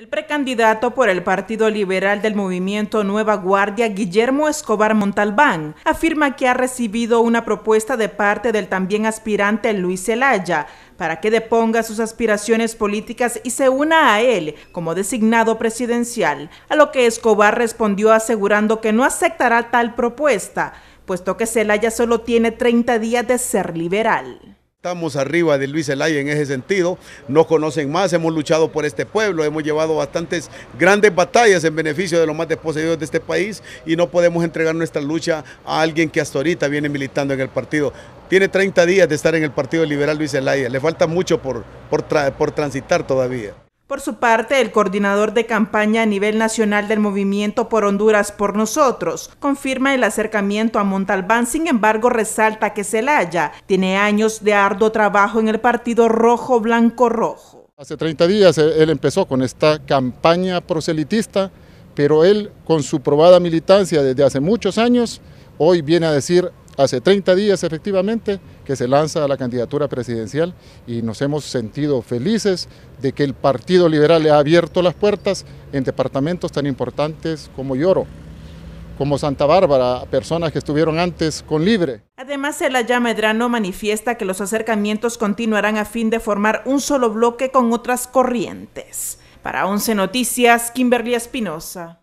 El precandidato por el Partido Liberal del Movimiento Nueva Guardia, Guillermo Escobar Montalbán, afirma que ha recibido una propuesta de parte del también aspirante Luis Zelaya para que deponga sus aspiraciones políticas y se una a él como designado presidencial, a lo que Escobar respondió asegurando que no aceptará tal propuesta, puesto que Zelaya solo tiene 30 días de ser liberal. Estamos arriba de Luis Elaya en ese sentido, no conocen más, hemos luchado por este pueblo, hemos llevado bastantes grandes batallas en beneficio de los más desposeídos de este país y no podemos entregar nuestra lucha a alguien que hasta ahorita viene militando en el partido. Tiene 30 días de estar en el Partido Liberal Luis Elaya, le falta mucho por, por transitar todavía. Por su parte, el coordinador de campaña a nivel nacional del movimiento por Honduras por nosotros confirma el acercamiento a Montalbán, sin embargo resalta que haya tiene años de arduo trabajo en el partido rojo-blanco-rojo. Hace 30 días eh, él empezó con esta campaña proselitista, pero él con su probada militancia desde hace muchos años, hoy viene a decir hace 30 días efectivamente que se lanza la candidatura presidencial y nos hemos sentido felices de que el Partido Liberal le ha abierto las puertas en departamentos tan importantes como Lloro, como Santa Bárbara, personas que estuvieron antes con Libre. Además, el Allá Medrano manifiesta que los acercamientos continuarán a fin de formar un solo bloque con otras corrientes. Para 11 Noticias, Kimberly Espinosa.